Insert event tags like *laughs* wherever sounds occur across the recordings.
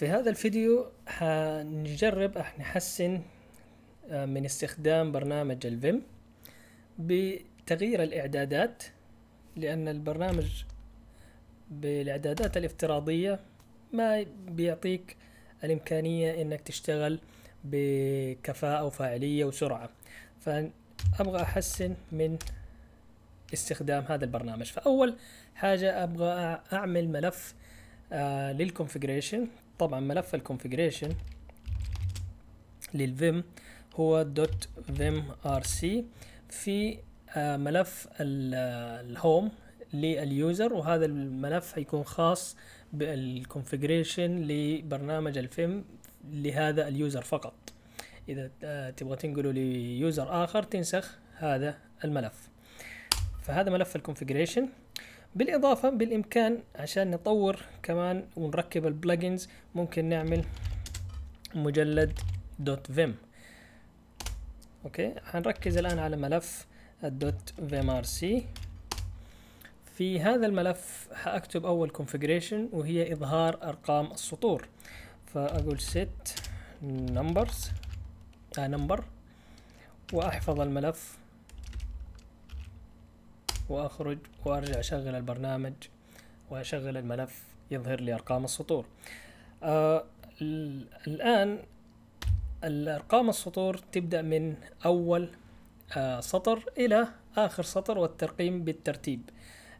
في هذا الفيديو هنجرب نحسن آه، من استخدام برنامج الفيم بتغيير الإعدادات لأن البرنامج بالإعدادات الافتراضية ما بيعطيك الإمكانية إنك تشتغل بكفاءة وفاعلية وسرعة فأبغى أحسن من استخدام هذا البرنامج فأول حاجة أبغى أعمل ملف آه، للكونفجريشن طبعا ملف الكونفيجريشن للفيم هو دوت فيم ار سي في آه، ملف الهوم لليوزر وهذا الملف هيكون خاص بالكونفيجريشن لبرنامج الفيم لهذا اليوزر فقط اذا آه، تبغى تنقله ليوزر اخر تنسخ هذا الملف فهذا ملف الكونفجريشن بالاضافه بالامكان عشان نطور كمان ونركب البلجنز ممكن نعمل مجلد دوت فيم اوكي هنركز الان على ملف الدوت فيم ار سي في هذا الملف هأكتب أول configuration وهي إظهار أرقام السطور فأقول set numbers آه number وأحفظ الملف واخرج وارجع اشغل البرنامج واشغل الملف يظهر لي ارقام السطور آه الان الارقام السطور تبدا من اول آه سطر الى اخر سطر والترقيم بالترتيب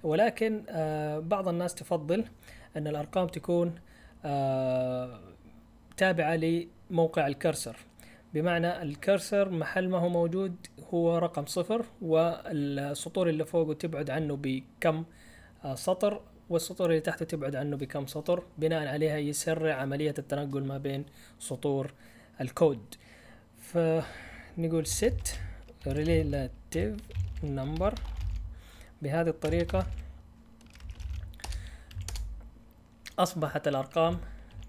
ولكن آه بعض الناس تفضل ان الارقام تكون آه تابعه لموقع الكرسر بمعنى الكرسر محل ما هو موجود هو رقم صفر والسطور اللي فوقه تبعد عنه بكم آه، سطر والسطور اللي تحته تبعد عنه بكم سطر بناء عليها يسرع عملية التنقل ما بين سطور الكود فنقول set relative number بهذه الطريقة أصبحت الأرقام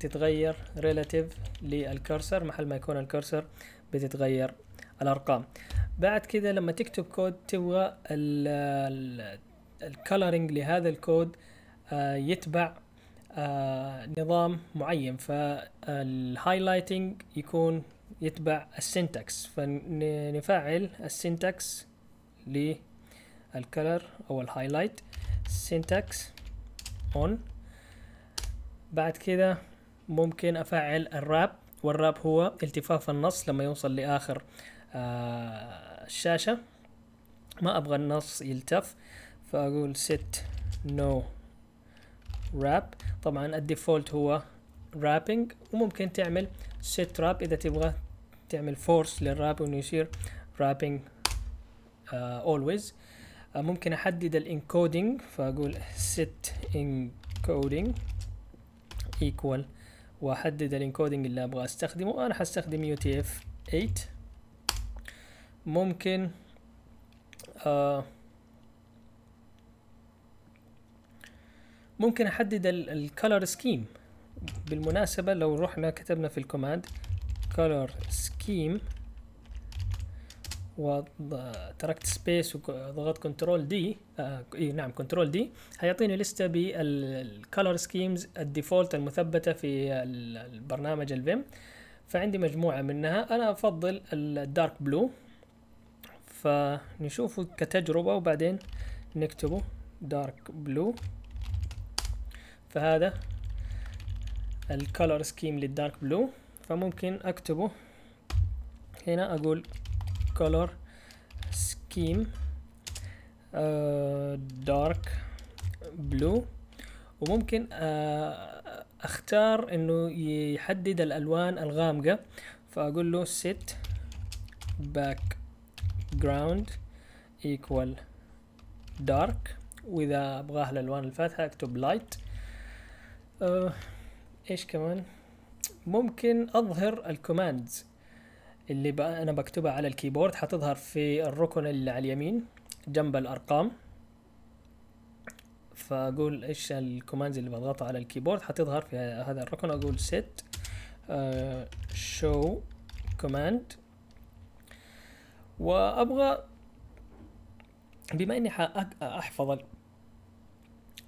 تتغير ريلاتيف للكرسر محل ما يكون الكرسر بتتغير الارقام بعد كده لما تكتب كود تبغى الكالرنج لهذا الكود آه، يتبع آه، نظام معين فالهايلايتنج يكون يتبع السنتكس فنفعل السنتكس للكلر او الهايلايت syntax on بعد كده ممكن افعل الراب والراب هو التفاف النص لما يوصل لاخر آه الشاشه ما ابغى النص يلتف فاقول set no wrap طبعا الديفولت هو wrapping وممكن تعمل set wrap اذا تبغى تعمل force للراب انه يصير wrapping اولويز آه، always آه، ممكن احدد الانكودينج فاقول set encoding equal واحدد الانكودنج اللي ابغى استخدمه انا حستخدم يو تي اف 8 ممكن آه، ممكن احدد الكالر سكيم بالمناسبة لو رحنا كتبنا في الكوماند color scheme وتركت سبيس وضغطت كنترول دي آه نعم كنترول دي هيعطيني لستة بالكالر سكيمز الديفولت المثبتة في البرنامج الفيم فعندي مجموعة منها أنا أفضل الدارك بلو فنشوفه كتجربة وبعدين نكتبه دارك بلو فهذا الكالر سكيم للدارك بلو فممكن أكتبه هنا أقول color scheme آه، dark blue وممكن آه، اختار انه يحدد الالوان الغامقة فاقول له set background equal dark واذا ابغاها الالوان الفاتحة اكتب light آه، ايش كمان ممكن اظهر الكوماندز اللي بقى انا بكتبها على الكيبورد حتظهر في الركن اللي على اليمين جنب الارقام فاقول ايش الكوماندز اللي بضغطها على الكيبورد حتظهر في هذا الركن اقول set uh, show command وابغى بما اني احفظ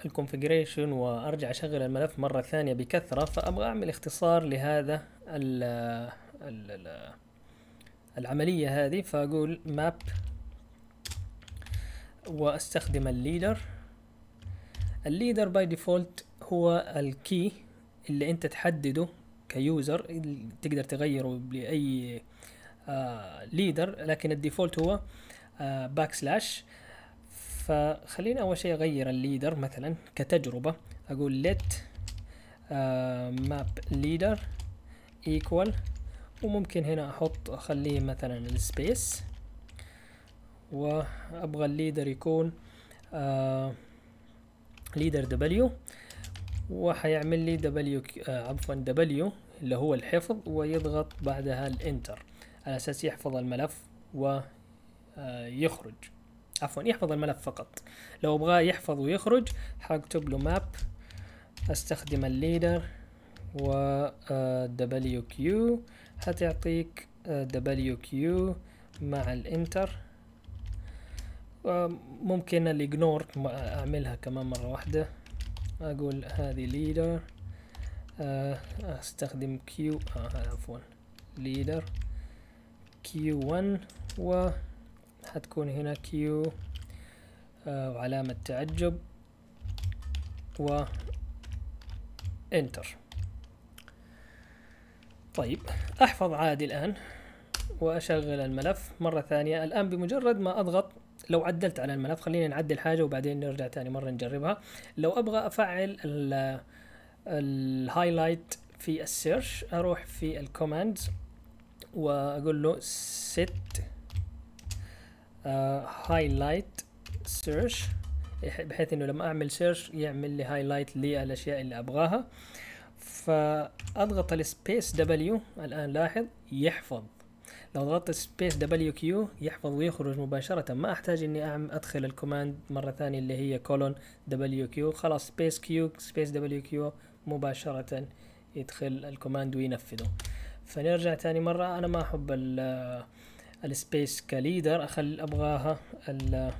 الكونفجريشن وارجع اشغل الملف مره ثانيه بكثره فابغى اعمل اختصار لهذا ال ال العملية هذه فأقول map واستخدم الليدر الليدر باي ديفولت هو الكي اللي انت تحدده كيوزر تقدر تغيره لاي آه ليدر لكن الديفولت هو باك سلاش فخلينا اول شيء اغير الليدر مثلا كتجربه اقول let آه map leader equal وممكن هنا احط اخليه مثلا السبيس وابغى الليدر يكون آه ليدر دبليو وحيعمل لي دبليو آه عفوا دبليو اللي هو الحفظ ويضغط بعدها الانتر على اساس يحفظ الملف ويخرج آه، عفوا يحفظ الملف فقط لو ابغاه يحفظ ويخرج حاكتب له ماب استخدم الليدر و دبليو آه، كيو هتعطيك كيو آه، مع الانتر ممكن الاجنور اعملها كمان مرة واحدة اقول هذه ليدر آه، استخدم كيو آه عفوا ليدر كيو 1 وحتكون هنا كيو آه، وعلامة تعجب و انتر طيب احفظ عادي الان واشغل الملف مرة ثانية الان بمجرد ما اضغط لو عدلت على الملف خلينا نعدل حاجة وبعدين نرجع تاني مرة نجربها لو ابغى افعل الهايلايت في السيرش اروح في الكوماند واقول له set هايلايت آه، سيرش بحيث انه لما اعمل سيرش يعمل لي هايلايت للاشياء اللي ابغاها فاضغط السبيس دبليو الان لاحظ يحفظ لو ضغطت سبيس دبليو كيو يحفظ ويخرج مباشرة ما احتاج اني ادخل الكوماند مرة ثانية اللي هي كولون دبليو كيو خلاص سبيس كيو سبيس دبليو كيو مباشرة يدخل الكوماند وينفذه فنرجع تاني مرة انا ما احب ال السبيس كليدر اخل ابغاها ال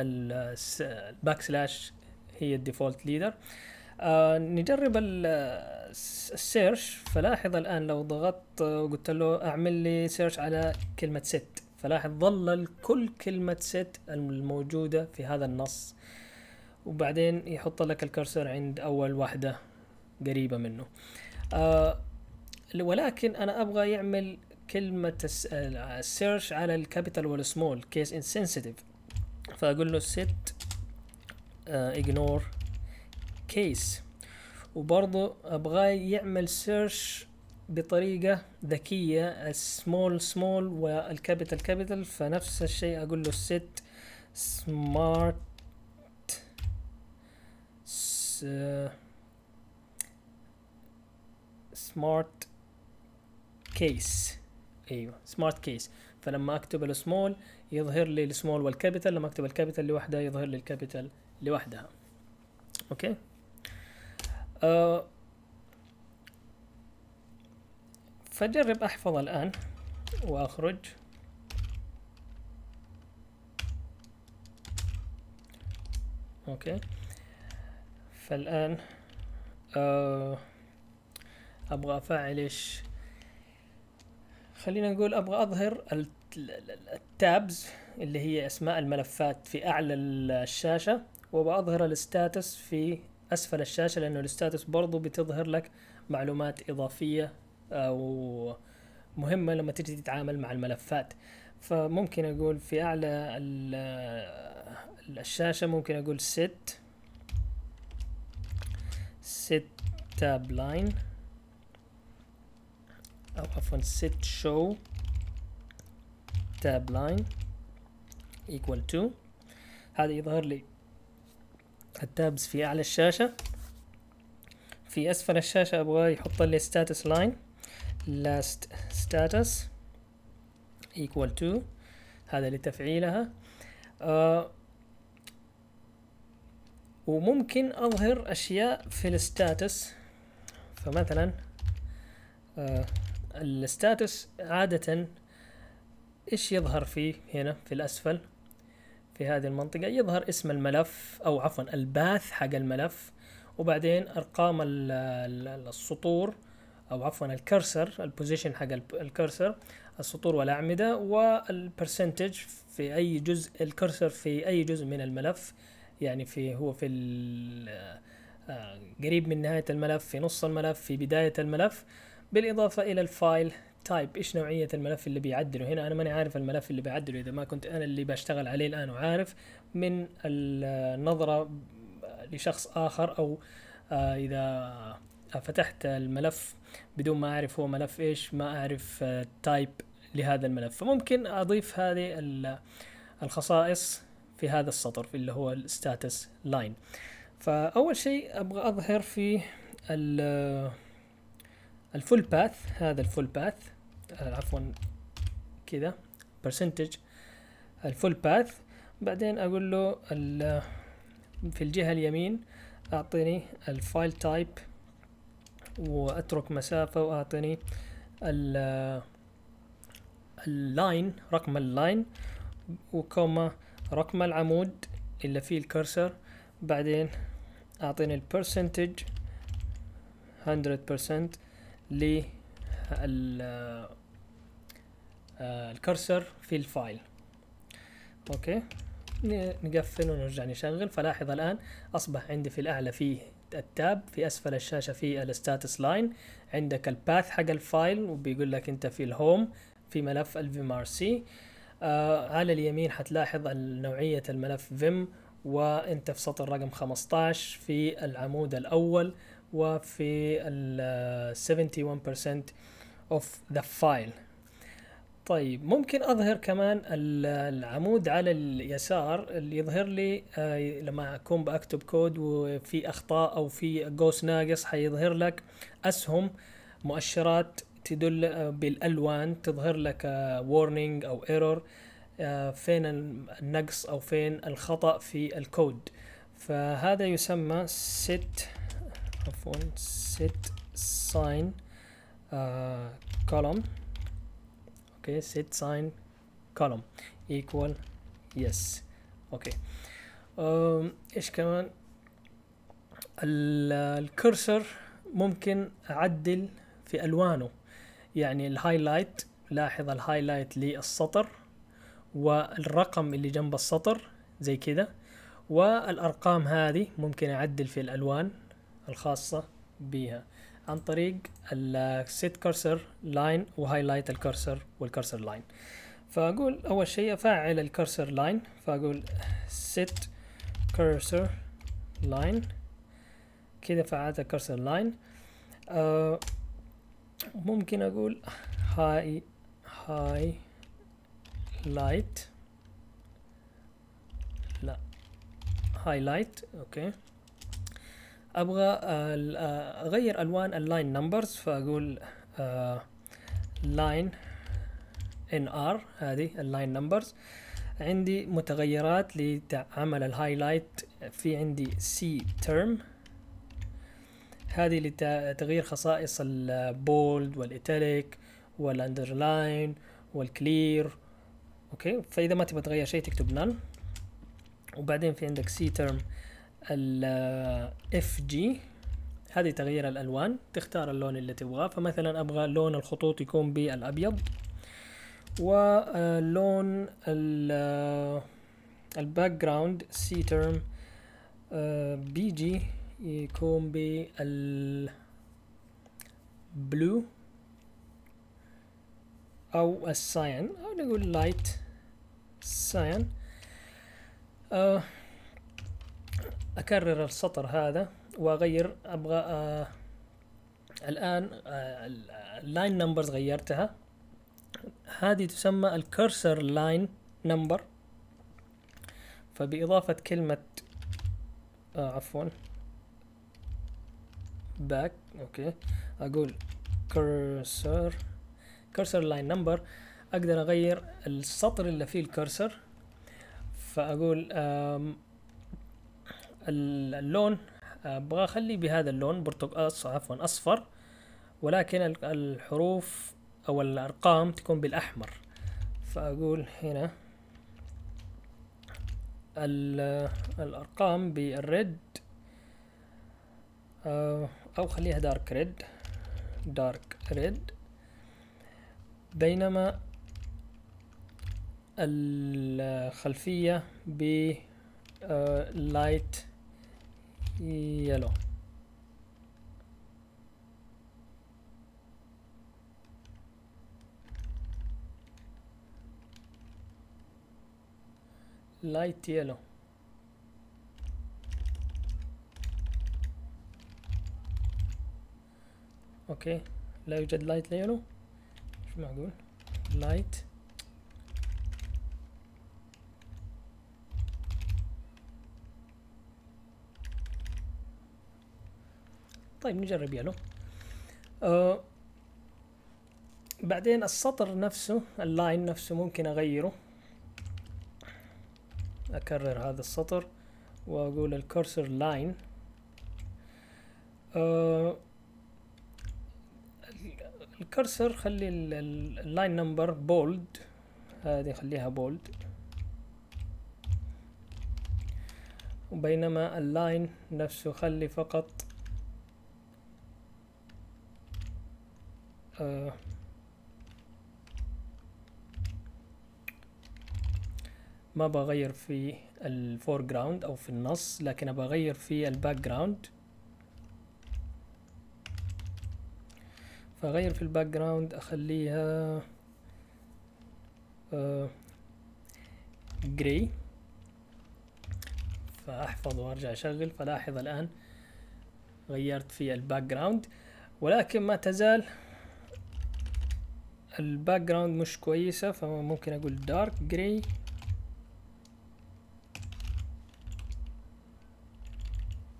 الباك سلاش هي الديفولت ليدر آه نجرب السيرش فلاحظ الان لو ضغطت وقلت له اعمل لي سيرش على كلمه ست فلاحظ ظل كل كلمه ست الموجوده في هذا النص وبعدين يحط لك الكرسر عند اول واحده قريبه منه آه ولكن انا ابغى يعمل كلمه السيرش على الكابيتال والسمول كيس انسنسيتيف فاقول له اجنور آه، uh, ignore كيس وبرضو ابغاه يعمل سيرش بطريقة ذكية السمول سمول والكابيتال كابيتال فنفس الشيء اقول له set smart سمارت كيس ايوه سمارت كيس فلما اكتب السمول يظهر لي السمول والكابيتال لما اكتب الكابيتال لوحدها يظهر لي الكابيتال لوحدها اوكي أه، فجرب احفظ الان واخرج اوكي فالان أه ابغى افعل ايش خلينا نقول ابغى اظهر التابز اللي هي اسماء الملفات في اعلى الشاشه وبأظهر الستاتس في اسفل الشاشه لانه الستاتس برضو بتظهر لك معلومات اضافيه او آه، مهمه لما تجي تتعامل مع الملفات فممكن اقول في اعلى الشاشه ممكن اقول ست set tab line او عفوا set show tab line equal to هذا يظهر لي التابز في اعلى الشاشة في اسفل الشاشة ابغى يحط لي ستاتس لاين لاست ستاتس ايكوال تو هذا لتفعيلها آه وممكن اظهر اشياء في الستاتس فمثلا آه الستاتس عادة ايش يظهر فيه هنا في الاسفل في هذه المنطقة يظهر اسم الملف أو عفوا الباث حق الملف وبعدين أرقام السطور أو عفوا الكرسر البوزيشن حق الكرسر السطور والأعمدة والبرسنتج في أي جزء الكرسر في أي جزء من الملف يعني في هو في آه، قريب من نهاية الملف في نص الملف في بداية الملف بالإضافة إلى الفايل تايب ايش نوعيه الملف اللي بيعدله هنا انا ماني عارف الملف اللي بيعدله اذا ما كنت انا اللي بشتغل عليه الان وعارف من النظره لشخص اخر او آه، اذا فتحت الملف بدون ما اعرف هو ملف ايش ما اعرف تايب آه، لهذا الملف فممكن اضيف هذه الخصائص في هذا السطر اللي هو الستاتس لاين فاول شيء ابغى اظهر في الفول باث هذا الفول باث آه، عفوا كذا برسنتج الفول باث بعدين اقول له في الجهة اليمين اعطيني الفايل تايب واترك مسافة واعطيني اللاين رقم اللاين وكوما رقم العمود اللي فيه الكرسر بعدين اعطيني البرسنتج 100% لل آه، الكرسر في الفايل اوكي نقفل ونرجع نشغل فلاحظ الآن أصبح عندي في الأعلى فيه التاب في أسفل الشاشة في الستاتس لاين عندك الباث حق الفايل وبيقول لك أنت في الهوم في ملف الفيم ار سي على اليمين حتلاحظ نوعية الملف فيم وانت في سطر رقم 15 في العمود الأول وفي ال 71% of the file طيب ممكن اظهر كمان العمود على اليسار اللي يظهر لي آه، لما اكون بكتب كود وفي اخطاء او في قوس ناقص حيظهر لك اسهم مؤشرات تدل آه، بالالوان تظهر لك وورنينج آه، او ايرور فين النقص او فين الخطا في الكود فهذا يسمى set عفوا set sign column اوكي set sign column ايكوال يس اوكي ايش كمان الكرسر ممكن اعدل في الوانه يعني الهايلايت لاحظ الهايلايت للسطر والرقم اللي جنب السطر زي كده والارقام هذه ممكن اعدل في الالوان الخاصه بها عن طريق السيت كرسر لاين وهايلايت الكرسر والكرسر لاين فاقول اول شيء افعل الكرسر لاين فاقول set cursor line كده فعلت الكرسر لاين آه، ممكن اقول هاي هاي لايت لا هاي لايت اوكي ابغى آه، اغير الوان اللاين نمبرز فاقول لاين ان ار هذه اللاين نمبرز عندي متغيرات لتعمل الهايلايت في عندي سي تيرم هذه لتغيير خصائص البولد والايتاليك والاندرلاين والكلير اوكي فاذا ما تبغى تغير شيء تكتب نان وبعدين في عندك سي ترم ال اف آه، جي هذه تغيير الالوان تختار اللون اللي تبغاه فمثلا ابغى لون الخطوط يكون بالابيض ولون آه، ال آه، الباك جراوند سي ترم بي جي يكون بالبلو او الساين او نقول لايت ساين آه اكرر السطر هذا واغير ابغى آه الان آه اللاين آه، نمبرز غيرتها هذه تسمى الكرسر لاين نمبر فبإضافة كلمة آه عفوا باك اوكي اقول كرسر كرسر لاين نمبر اقدر اغير السطر اللي فيه الكرسر فاقول اللون آه، ابغى اخلي بهذا اللون برتقال عفوا اصفر ولكن الحروف او الارقام تكون بالاحمر فاقول هنا الارقام بالريد آه، او خليها دارك ريد دارك ريد بينما الخلفية ب لايت آه، يلا Light yellow. اوكي لا يوجد light yellow. شو معقول Light. طيب نجرب يلو آه بعدين السطر نفسه اللاين نفسه ممكن اغيره اكرر هذا السطر واقول الكورسر لاين آه الكورسر خلي اللاين نمبر بولد هذه خليها بولد وبينما اللاين نفسه خلي فقط ما بغير في الفور جراوند او في النص لكن بغير في الباك جراوند فغير في الباك جراوند اخليها جري آه، فاحفظ وارجع اشغل فلاحظ الان غيرت في الباك جراوند ولكن ما تزال الباك جراوند مش كويسة فممكن اقول دارك جراي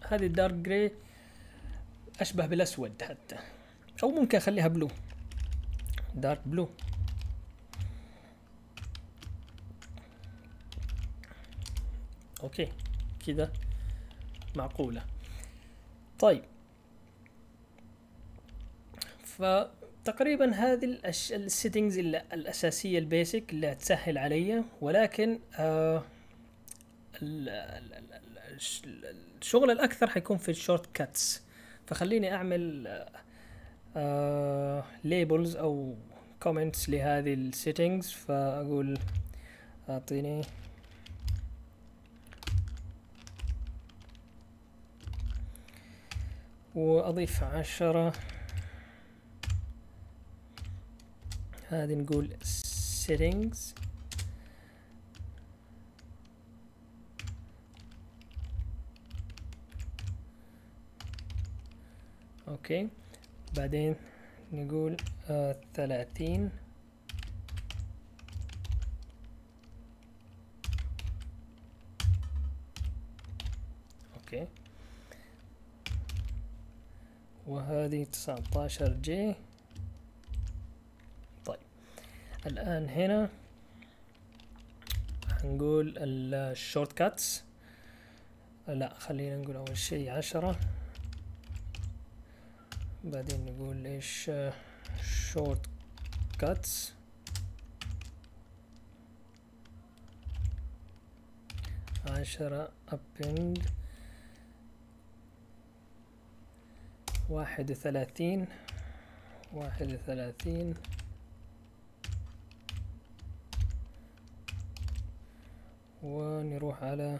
هذه الدارك جراي اشبه بالاسود حتى او ممكن اخليها بلو دارك بلو اوكي كده معقولة طيب ف تقريبا هذه السيتنجز الاساسيه البيسك اللي هتسهل عليا ولكن آه الشغل الاكثر حيكون في الشورت كاتس فخليني اعمل ليبلز آه او كومنتس لهذه السيتنجز فاقول اعطيني واضيف عشرة هذه نقول settings اوكي بعدين نقول آه، ثلاثين اوكي وهذه تسعة عشر جي الآن هنا هنقول الشورت كاتس لا خلينا نقول أول شيء عشرة بعدين نقول إيش شورت كاتس عشرة أبند واحد وثلاثين واحد وثلاثين ونروح على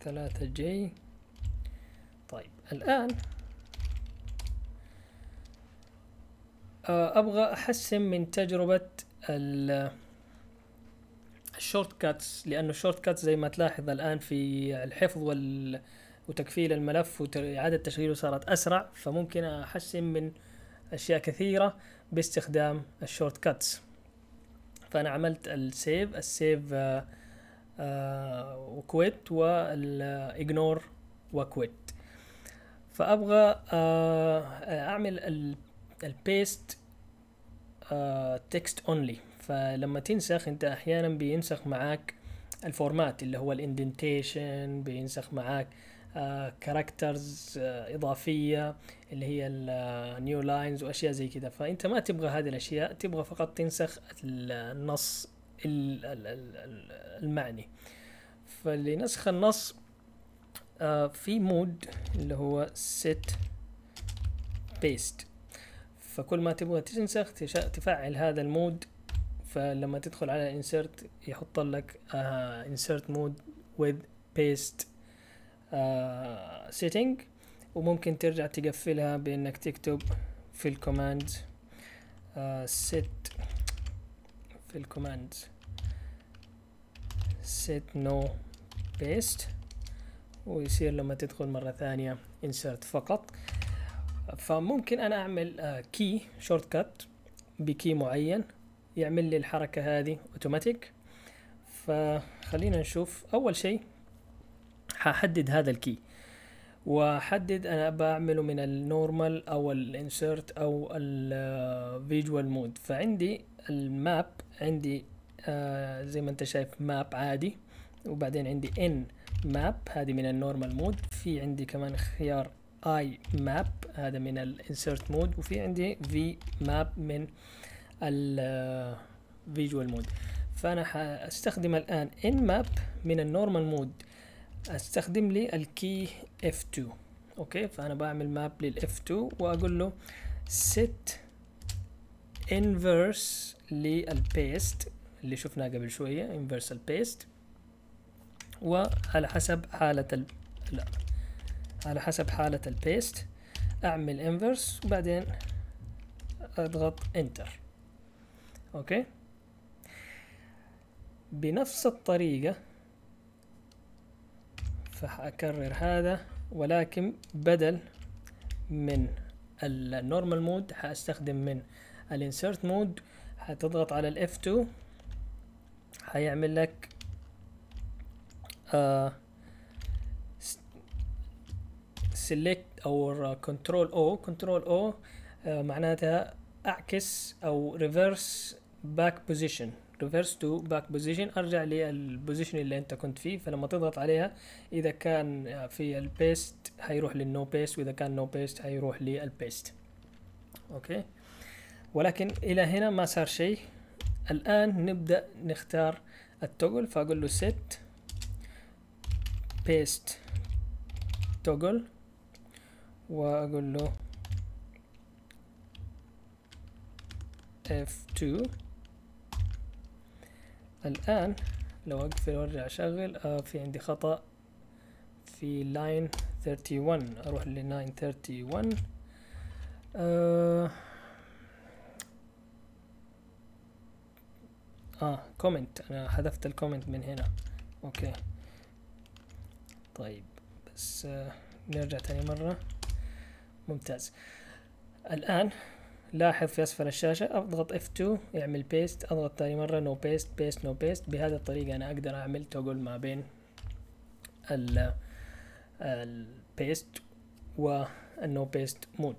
ثلاثة جي طيب الآن آه، أبغى أحسن من تجربة الشورت كاتس لأنه الشورت كاتس زي ما تلاحظ الآن في الحفظ وال وتكفيل الملف وإعادة تشغيله صارت أسرع فممكن أحسن من أشياء كثيرة باستخدام الشورت كاتس فأنا عملت السيف السيف آه وكويت آه، والاجنور وكويت فابغى آه، اعمل البيست تكست اونلي فلما تنسخ انت احيانا بينسخ معاك الفورمات اللي هو الاندنتيشن بينسخ معاك كاركترز آه، اضافيه اللي هي النيو لاينز واشياء زي كده فانت ما تبغى هذه الاشياء تبغى فقط تنسخ النص المعني فلنسخ النص آه، في مود اللي هو set paste فكل ما تبغى تنسخ تفعل هذا المود فلما تدخل على insert يحط لك uh, insert mode with paste uh, setting وممكن ترجع تقفلها بانك تكتب في الكوماند uh, set في الكوماند set no paste ويصير لما تدخل مرة ثانية insert فقط فممكن انا اعمل كي شورت كات بكي معين يعمل لي الحركة هذه اوتوماتيك فخلينا نشوف اول شيء هحدد هذا الكي واحدد انا بعمله من النورمال او الانسرت او الفيجوال مود آه، فعندي الماب عندي آه زي ما انت شايف ماب عادي وبعدين عندي ان ماب هذه من النورمال مود في عندي كمان خيار اي ماب هذا من الانسرت مود وفي عندي في ماب من الفيجوال مود آه، فانا هستخدم الان ان ماب من النورمال مود استخدم لي الكي F2 اوكي فانا بعمل ماب لل F2 واقول له set inverse للبيست اللي شفناه قبل شوية inverse البيست وعلى حسب حالة ال... لا على حسب حالة البيست اعمل انفرس وبعدين اضغط انتر اوكي بنفس الطريقة فأكرر هذا ولكن بدل من النورمال مود هأستخدم من الانسرت مود هتضغط على الاف F2 هيعمل لك سيلكت آه، select او control O control O آه، معناتها اعكس او ريفرس باك بوزيشن ريفرس تو باك بوزيشن ارجع للبوزيشن اللي انت كنت فيه فلما تضغط عليها اذا كان في البيست هيروح للنو بيست واذا كان نو بيست هيروح للبيست اوكي ولكن الى هنا ما صار شيء الان نبدا نختار التوجل فاقول له سيت بيست توجل واقول له F2 الآن لو أقفل وأرجع أشغل آه في عندي خطأ في لاين 31 أروح للاين 31 آه اه كومنت انا حذفت الكومنت من هنا اوكي طيب بس آه نرجع تاني مرة ممتاز الآن لاحظ في أسفل الشاشة أضغط F2 يعمل بيست أضغط تاني مرة نو بيست بيست نو بيست بهذه الطريقة أنا أقدر أعمل توجل ما بين ال البيست والنو بيست مود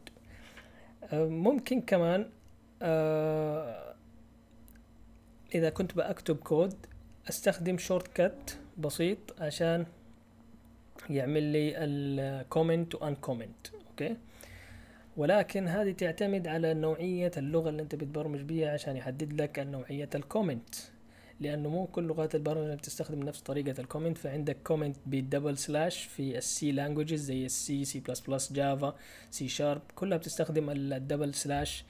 ممكن كمان آه، إذا كنت بكتب كود أستخدم شورت كات بسيط عشان يعمل لي الكومنت كومنت أوكي ولكن هذه تعتمد على نوعية اللغة اللي انت بتبرمج بيها عشان يحدد لك نوعية الكومنت لانه مو كل لغات البرمجه بتستخدم نفس طريقه الكومنت فعندك كومنت بالدبل سلاش في السي لانجوجز زي السي سي بلس بلس جافا سي شارب كلها بتستخدم الدبل سلاش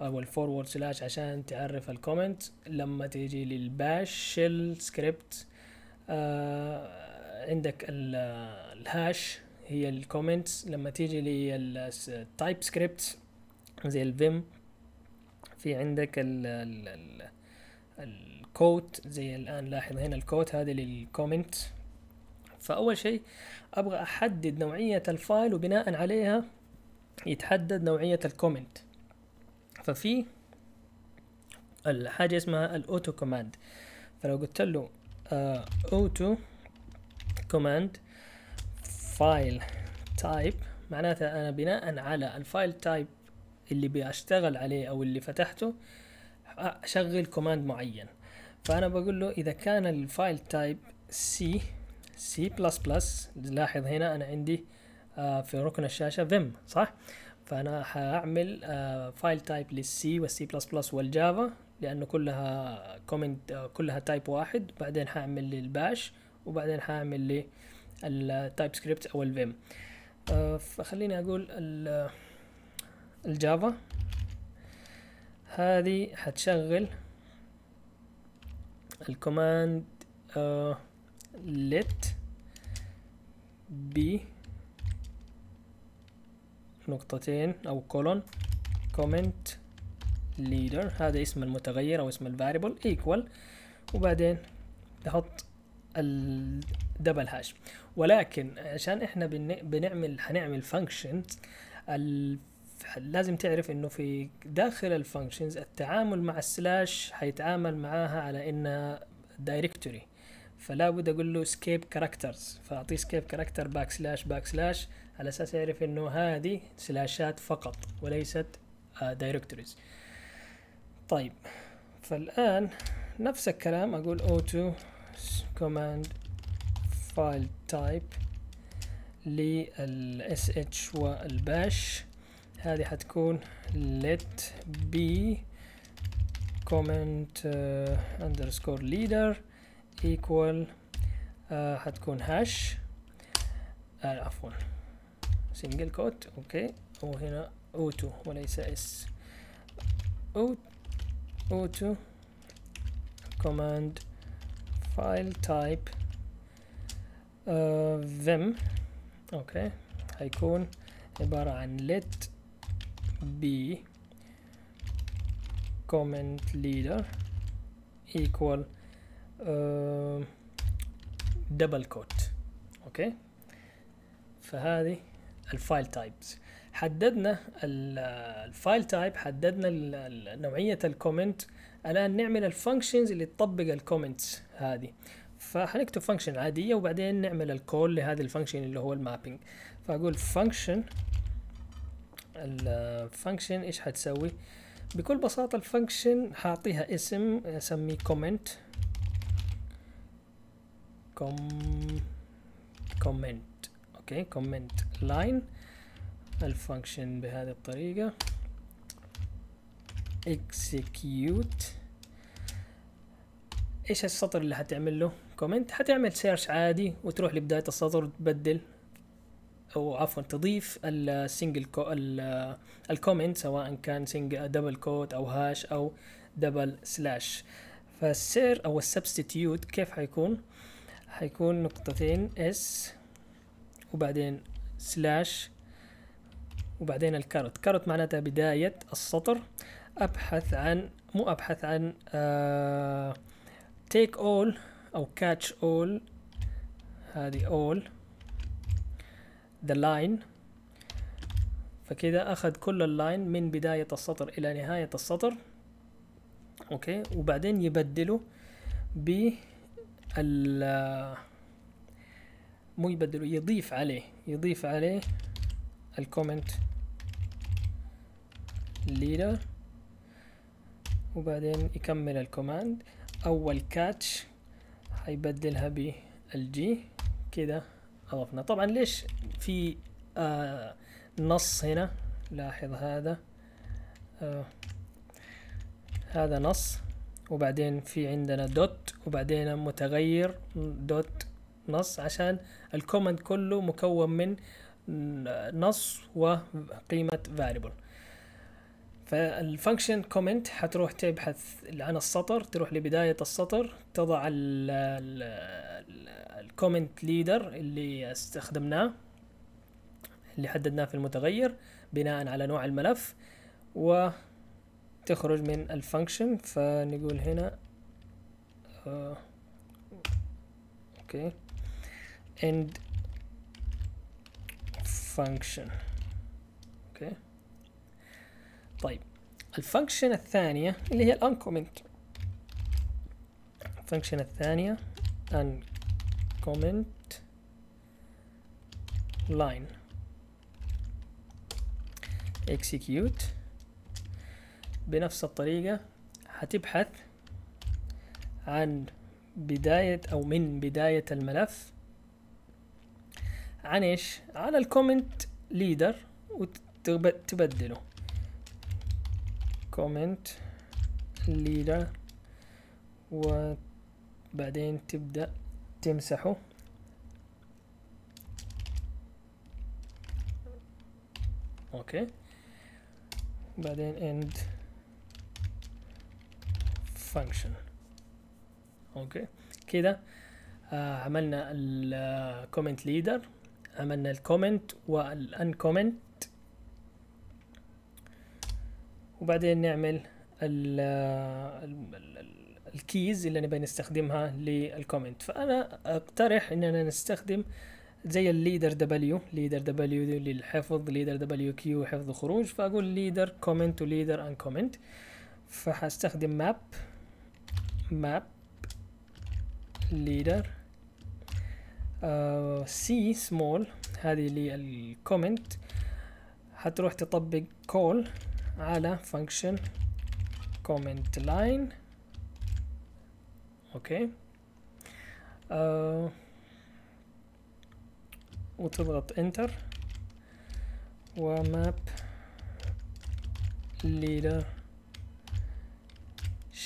او الفورورد سلاش عشان تعرف الكومنت لما تيجي للباش شيل سكريبت آه عندك الهاش آه، هي الكومنتس لما تيجي للتايب سكريبت زي الفيم في عندك ال الكوت زي الان لاحظ هنا الكوت هذه للكومنت فاول شيء ابغى احدد نوعيه الفايل وبناء عليها يتحدد نوعيه الكومنت ففي الحاجه اسمها الاوتو كوماند فلو قلت له اوتو آه، كوماند فايل تايب معناته انا بناء على الفايل تايب اللي بشتغل عليه او اللي فتحته اشغل كوماند معين فانا بقول له اذا كان الفايل تايب سي سي بلس بلس لاحظ هنا انا عندي آه، في ركن الشاشه فيم صح فانا حاعمل فايل تايب للسي والسي بلس بلس والجافا لانه كلها كومنت آه، كلها تايب واحد بعدين حاعمل للباش وبعدين حاعمل التايب سكريبت او الفيم آه، فخليني اقول الجافا هذه حتشغل الكوماند آه، let b نقطتين او كولون كومنت leader هذا اسم المتغير او اسم الفاريبل equal وبعدين نحط دبل هاش ولكن عشان احنا بنعمل هنعمل فانكشنز لازم تعرف انه في داخل الفانكشنز التعامل مع السلاش حيتعامل معاها على انها دايركتوري فلا بد اقول له سكيب كاركترز فاعطيه سكيب كاركتر باك سلاش باك سلاش على اساس يعرف انه هذه سلاشات فقط وليست دايركتوريز آه، طيب فالان نفس الكلام اقول اوتو كوماند فايل تايب للاس اتش والباش هذه حتكون let be comment uh, underscore leader equal uh, حتكون هاش آه عفوا سنجل كوت اوكي وهنا هنا 2 وليس S O 2 command file type vim آه، اوكي هيكون عبارة عن let be comment leader equal uh, double quote اوكي فهذه الفايل تايبس حددنا الفايل آه، تايب حددنا نوعية الكومنت الآن نعمل الفانكشنز اللي تطبق الكومنتس هذه فحنكتب فانكشن عاديه وبعدين نعمل الكول لهذه الفانكشن اللي هو المابينج فاقول فانكشن الفانكشن ايش حتسوي بكل بساطه الفانكشن حاعطيها اسم اسميه كومنت كومنت اوكي كومنت لاين الفانكشن بهذه الطريقه execute ايش السطر اللي حتعمل له كومنت حتعمل سيرش عادي وتروح لبداية السطر وتبدل او عفوا تضيف السنجل كو الكومنت سواء كان سنجل دبل كوت او هاش او دبل سلاش فالسير او السبستيتيوت كيف حيكون حيكون نقطتين اس وبعدين سلاش وبعدين الكارت كارت معناتها بداية السطر أبحث عن مو أبحث عن تيك uh, اول او catch all هذه all the line فكده اخذ كل اللاين من بداية السطر الى نهاية السطر اوكي وبعدين يبدله ب مو يبدله يضيف عليه يضيف عليه الكومنت ليدر وبعدين يكمل الكوماند اول كاتش حيبدلها بالجي كده اضفنا طبعا ليش في آه نص هنا لاحظ هذا آه هذا نص وبعدين في عندنا دوت وبعدين متغير دوت نص عشان الكومنت كله مكون من نص وقيمة variable فالفانكشن كومنت حتروح تبحث عن السطر تروح لبداية السطر تضع الكومنت ليدر اللي استخدمناه اللي حددناه في المتغير بناء على نوع الملف وتخرج من الفانكشن فنقول هنا آه، اوكي اند function طيب الفانكشن الثانية اللي هي الانكومنت الفانكشن الثانية انكومنت لاين اكسكيوت بنفس الطريقة هتبحث عن بداية أو من بداية الملف عن إيش؟ على الكومنت ليدر وتبدله كومنت leader وبعدين تبدأ تمسحه اوكي بعدين end function اوكي كده آه عملنا الكومنت ليدر عملنا الكومنت والانكومنت وبعدين نعمل ال ال الكيز اللي نبي نستخدمها للكومنت فانا اقترح اننا نستخدم زي الليدر دبليو ليدر دبليو للحفظ ليدر دبليو كيو حفظ وخروج فاقول ليدر كومنت وليدر ان كومنت فهستخدم ماب ماب ليدر سي سمول هذه للكومنت هتروح تطبق كول على function comment line اوكي آه وتضغط انتر وماب leader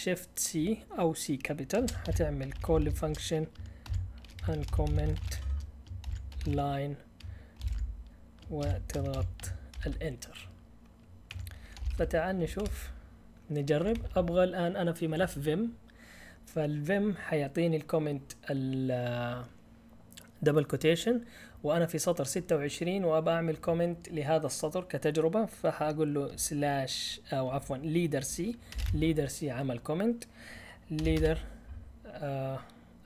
shift C او C capital هتعمل call function and comment line وتضغط الانتر فتعال نشوف نجرب ابغى الان انا في ملف فيم فالفيم حيعطيني الكومنت ال دبل كوتيشن وانا في سطر 26 وابى اعمل كومنت لهذا السطر كتجربه فحاقول له سلاش او عفوا ليدر سي ليدر سي عمل كومنت ليدر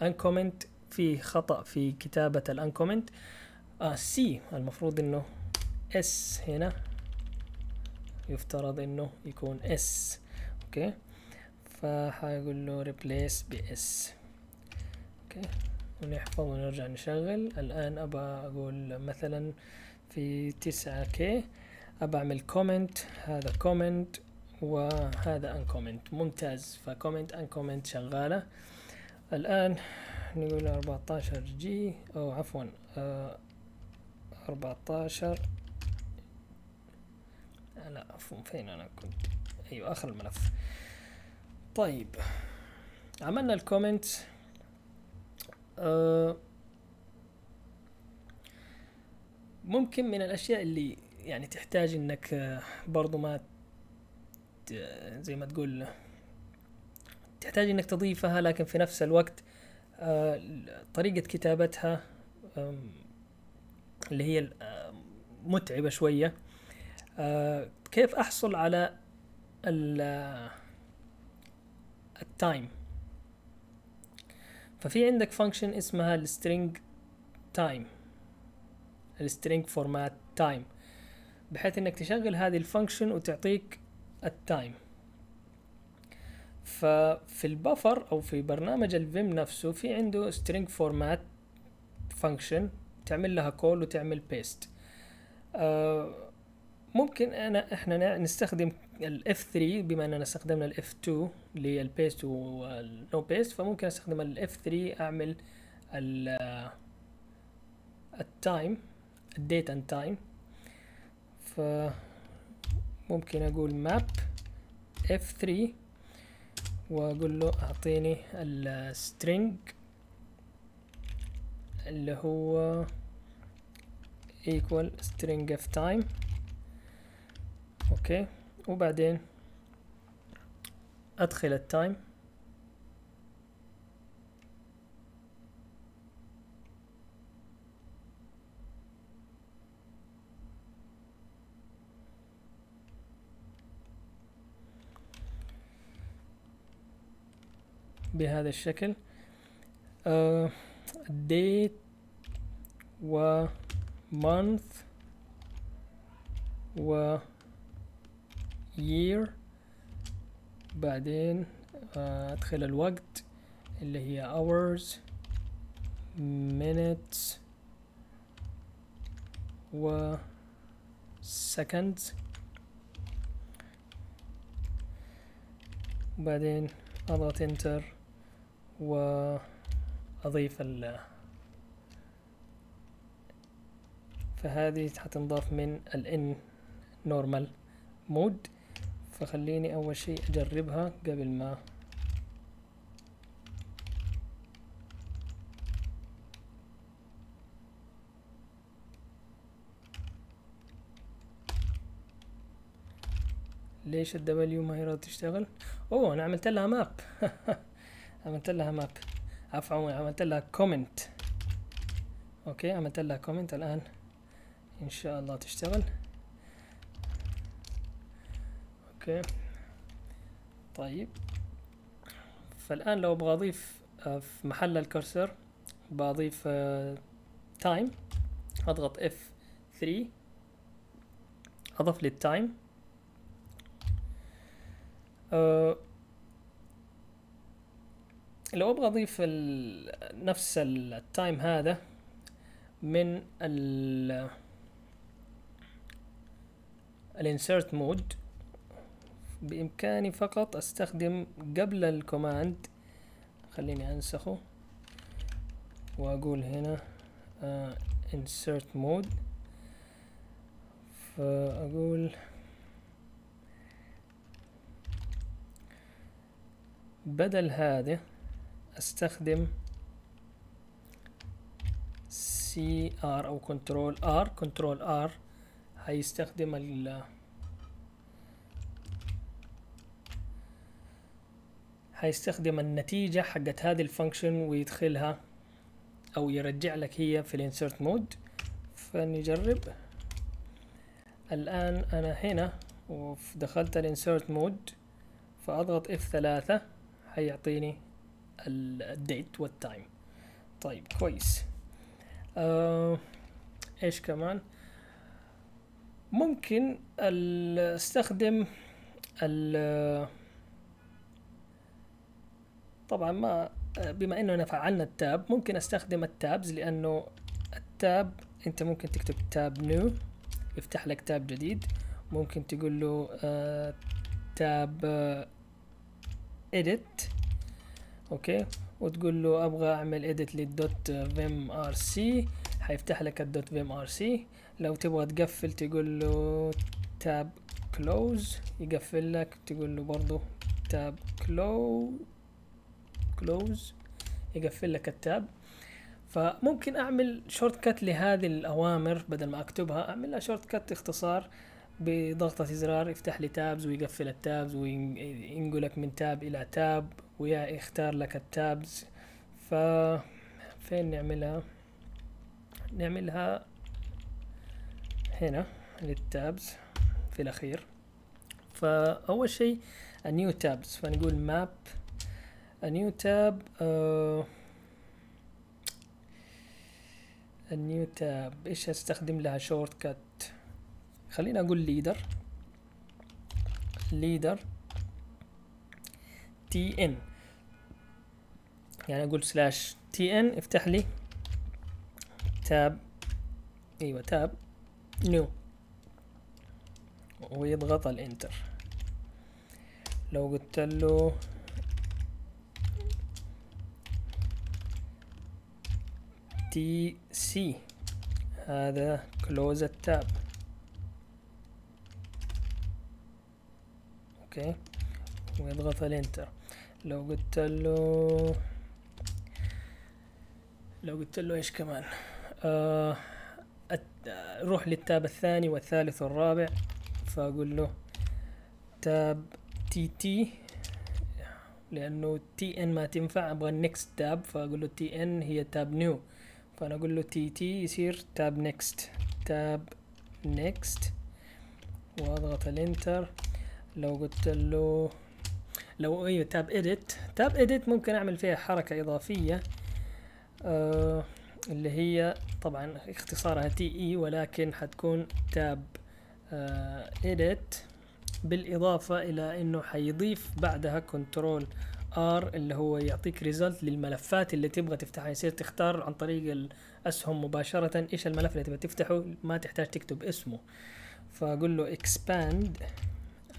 ان كومنت في خطا في كتابه الان كومنت سي المفروض انه اس هنا يفترض انه يكون اس اوكي فحاقول له ب باس اوكي ونحفظ ونرجع نشغل الان ابى اقول مثلا في تسعة كي ابى اعمل كومنت هذا كومنت وهذا ان كومنت ممتاز فكومنت ان كومنت شغالة الان نقول 14 جي او عفوا 14 آه، لا عفوا فين انا كنت ايوه اخر الملف طيب عملنا الكومنت آه، ممكن من الاشياء اللي يعني تحتاج انك آه، برضو ما زي ما تقول تحتاج انك تضيفها لكن في نفس الوقت آه، طريقة كتابتها اللي هي متعبة شوية آه، كيف احصل على ال آه، التايم ففي عندك فانكشن اسمها السترينج تايم السترينج فورمات تايم بحيث انك تشغل هذه الفانكشن وتعطيك التايم ففي البفر او في برنامج الفيم نفسه في عنده سترينج فورمات فانكشن تعمل لها كول وتعمل بيست آه ممكن انا احنا نستخدم الاف 3 بما اننا استخدمنا الاف 2 للبيست والنو بيست فممكن استخدم الاف 3 اعمل ال التايم الديت اند تايم فممكن اقول ماب اف 3 واقول له اعطيني السترينج اللي هو ايكوال سترينج اف تايم اوكي وبعدين ادخل التايم بهذا الشكل uh, date و month و year بعدين ادخل آه، الوقت اللي هي hours minutes و seconds بعدين اضغط انتر واضيف ال فهذه حتنضاف من ال in normal mode فخليني أول شيء أجربها قبل ما ليش الدبليو ما هي تشتغل اوه انا عملت لها ماب *laughs* عملت لها ماب عفوا عملت لها كومنت اوكي عملت لها كومنت الان ان شاء الله تشتغل اوكي طيب فالان لو ابغى اضيف آه، في محل الكرسر بضيف تايم آه، اضغط اف 3 اضف لي التايم آه، لو ابغى اضيف نفس التايم هذا من ال الانسرت مود بإمكاني فقط أستخدم قبل الكوماند خليني أنسخه وأقول هنا آه insert mode فأقول بدل هذا أستخدم CR أو كنترول R كنترول R هيستخدم ال هيستخدم النتيجة حقت هذه الفانكشن ويدخلها او يرجع لك هي في الانسرت مود فنجرب الان انا هنا ودخلت الانسرت مود فاضغط f F3 هيعطيني الديت والتايم طيب كويس آه ايش كمان ممكن استخدم ال طبعا ما بما اننا فعلنا التاب ممكن استخدم التابز لانه التاب انت ممكن تكتب تاب نيو يفتح لك تاب جديد ممكن تقول له آه، تاب آه، اديت اوكي وتقول له ابغى اعمل اديت للدوت فيم ار سي حيفتح لك الدوت فيم ار سي لو تبغى تقفل تقول له تاب كلوز يقفل لك تقول له برضه تاب كلوز كلوز يقفل لك التاب فممكن اعمل شورت كات لهذه الاوامر بدل ما اكتبها اعمل لها شورت كات اختصار بضغطة زرار يفتح لي تابز ويقفل التابز وينقلك من تاب الى تاب ويا لك التابز ف فين نعملها نعملها هنا للتابز في الاخير فاول شيء نيو تابز فنقول ماب A new tab uh, A new tab ايش هستخدم لها شورت كات خلينا اقول ليدر ليدر تي ان يعني اقول سلاش تي ان افتح لي تاب ايوه تاب نيو ويضغط الانتر لو قلت له تي سي هذا كلوز التاب اوكي ويضغط الانتر لو قلت له لو قلت له ايش كمان آه روح للتاب الثاني والثالث والرابع فاقول له تاب تي تي لانه تي ان ما تنفع ابغى النكست تاب فاقول له تي ان هي تاب نيو فانا اقول له تي تي يصير تاب نيكست تاب نيكست واضغط الانتر لو قلت له لو ايوه تاب اديت تاب اديت ممكن اعمل فيها حركة اضافية آه اللي هي طبعا اختصارها تي اي e ولكن حتكون تاب آه بالاضافة الى انه حيضيف بعدها كنترول ار اللي هو يعطيك ريزلت للملفات اللي تبغى تفتحها يعني يصير تختار عن طريق الاسهم مباشره ايش الملف اللي تبغى تفتحه ما تحتاج تكتب اسمه فاقول له اكسباند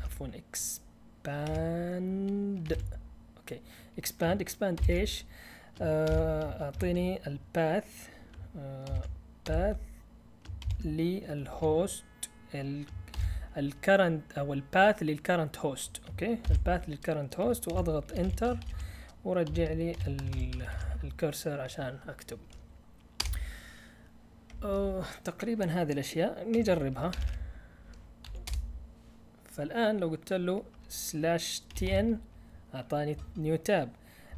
عفوا اكسباند اوكي اكسباند اكسباند ايش آه، اعطيني الباث باث للهوست الكرنت او الباث للكرنت هوست اوكي الباث للكرنت هوست واضغط انتر ورجع لي الكرسر عشان اكتب تقريبا هذه الاشياء نجربها فالان لو قلت له سلاش تي ان اعطاني نيو تاب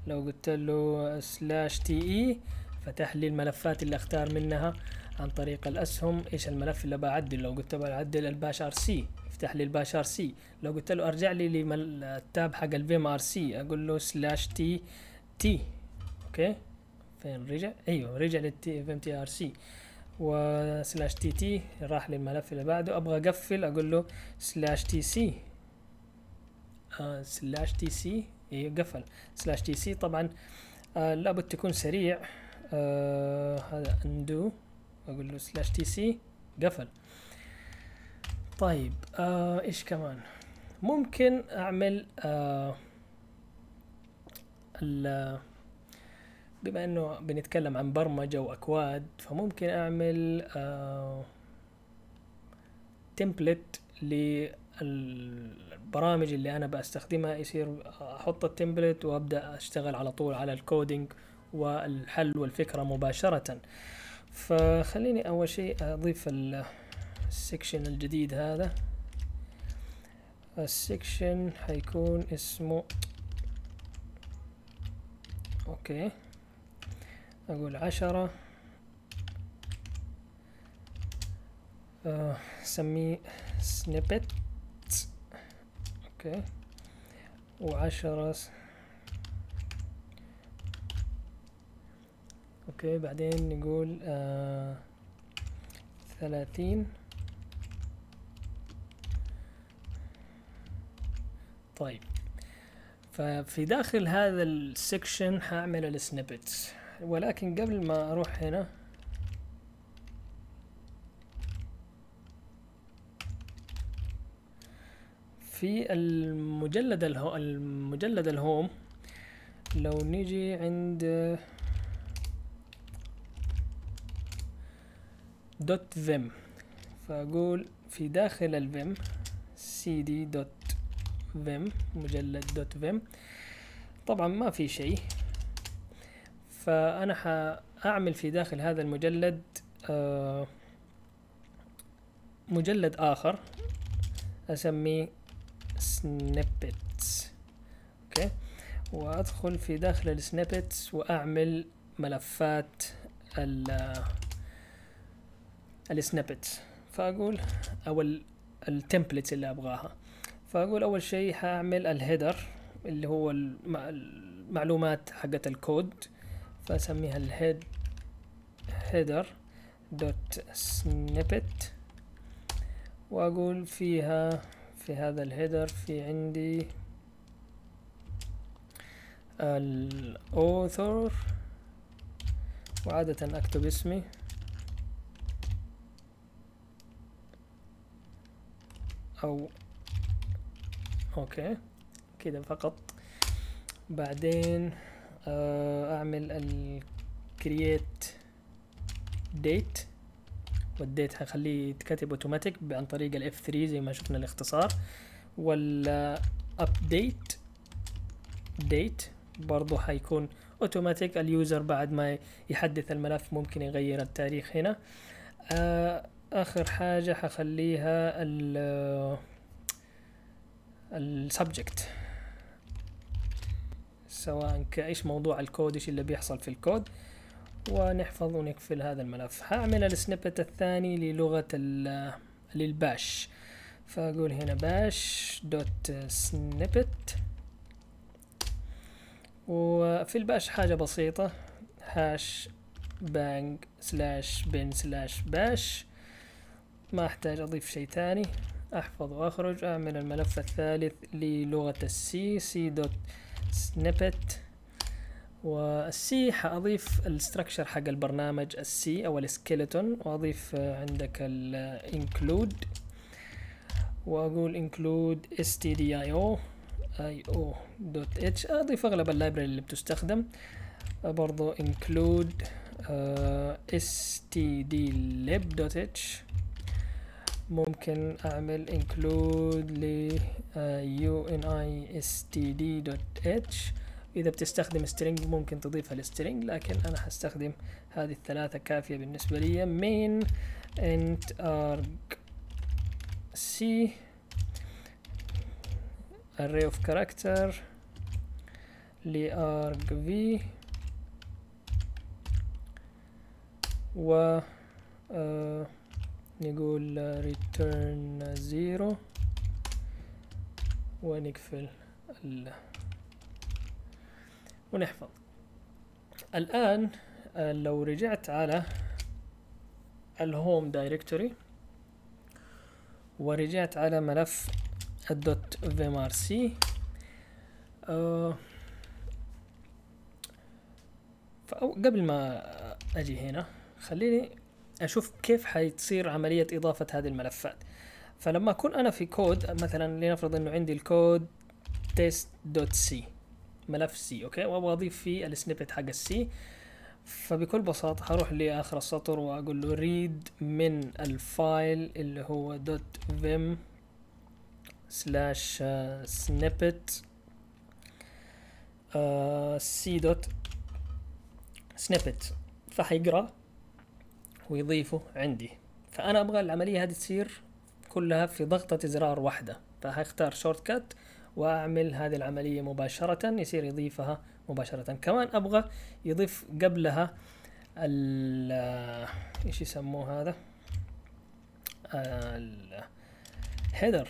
لو قلت له سلاش تي اي فتح لي الملفات اللي اختار منها عن طريق الاسهم ايش الملف اللي بعدل لو قلت له اعدل الباش ار سي افتح لي الباش ار سي لو قلت له ارجع لي للتاب حق الفيم ار سي اقول له سلاش تي تي اوكي فين رجع ايوه رجع للفيم تي ار سي وسلاش تي تي راح للملف اللي بعده ابغى اقفل اقول له سلاش تي سي سلاش تي سي ايوه قفل سلاش تي سي طبعا آه لابد تكون سريع آه هذا اندو واقول له سلاش تي سي قفل طيب آه ايش كمان ممكن اعمل آه بما انه بنتكلم عن برمجة واكواد فممكن اعمل آه تمبلت للبرامج اللي انا بستخدمها يصير احط التمبلت وابدا اشتغل على طول على الكودينج والحل والفكرة مباشرة فخليني اول شيء اضيف السكشن الجديد هذا السكشن حيكون اسمه اوكي اقول عشرة أه سميه سنيبت اوكي وعشرة اوكي بعدين نقول آه، ثلاثين طيب ففي داخل هذا السكشن حاعمل السنيبت ولكن قبل ما اروح هنا في المجلد الهو المجلد الهوم لو نيجي عند دوت فيم فاقول في داخل الفيم cd دوت فيم مجلد دوت فيم طبعا ما في شيء فانا حاعمل في داخل هذا المجلد آه، مجلد اخر اسميه snippets اوكي وادخل في داخل السنيبتس واعمل ملفات ال السنابتس فاقول او التمبلتس اللي ابغاها فاقول اول شيء هعمل الهيدر اللي هو المعلومات حقت الكود فاسميها الهيد هيدر دوت snippet واقول فيها في هذا الهيدر في عندي الاوثر وعادة اكتب اسمي او اوكي كده فقط بعدين آه، اعمل ال create date والديت هخليه يتكتب اوتوماتيك عن طريق ال F3 زي ما شفنا الاختصار وال update date برضو حيكون اوتوماتيك اليوزر بعد ما يحدث الملف ممكن يغير التاريخ هنا آه، اخر حاجة حخليها ال السبجكت سواء كايش موضوع الكود ايش اللي بيحصل في الكود ونحفظ ونقفل هذا الملف هعمل السنيبت الثاني للغة للباش فاقول هنا باش دوت سنيبت وفي الباش حاجة بسيطة هاش بانج سلاش بن سلاش باش ما احتاج اضيف شيء تاني احفظ واخرج اعمل آه، الملف الثالث للغة السي سي دوت سنيبت والسي حاضيف الاستراكشر حق البرنامج السي او السكيلتون واضيف آه، عندك الانكلود آه، واقول او اي او دوت اتش اضيف اغلب اللايبراري اللي بتستخدم برضو انكلود دوت اتش ممكن اعمل include ل آه، unistd.h اذا بتستخدم string ممكن تضيفها للstring لكن انا هستخدم هذه الثلاثة كافية بالنسبة لي main int arg c array of character لارج في و آه نقول return zero ونقفل ال ونحفظ الآن آه، لو رجعت على الهوم دايركتوري ورجعت على ملف الدوت vmrc آه، قبل ما أجي هنا خليني اشوف كيف حتصير عمليه اضافه هذه الملفات فلما اكون انا في كود مثلا لنفرض انه عندي الكود تيست دوت سي ملف سي اوكي وابغى اضيف فيه السنيبت حق السي فبكل بساطة هروح لآخر السطر وأقول له ريد من الفايل اللي هو دوت vim سلاش سنيبت سي دوت سنيبت فحيقرأ ويضيفه عندي فأنا أبغى العملية هذه تصير كلها في ضغطة زرار واحدة فهختار شورت كات وأعمل هذه العملية مباشرة يصير يضيفها مباشرة كمان أبغى يضيف قبلها ال إيش يسموه هذا الهيدر